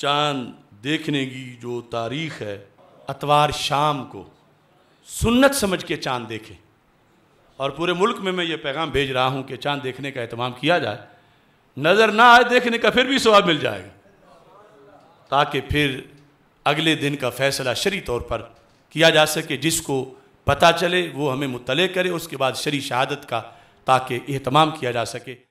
चांद देखने की जो तारीख है अतवार शाम को सुन्नत समझ के चांद देखें और पूरे मुल्क में मैं ये पैगाम भेज रहा हूँ कि चांद देखने का अहतमाम किया जाए नज़र ना आए देखने का फिर भी सवाब मिल जाएगा ताकि फिर अगले दिन का फैसला शरी तौर पर किया जा सके जिसको पता चले वो हमें मुतल करे उसके बाद शरी शहादत का ताकि अहतमाम किया जा सके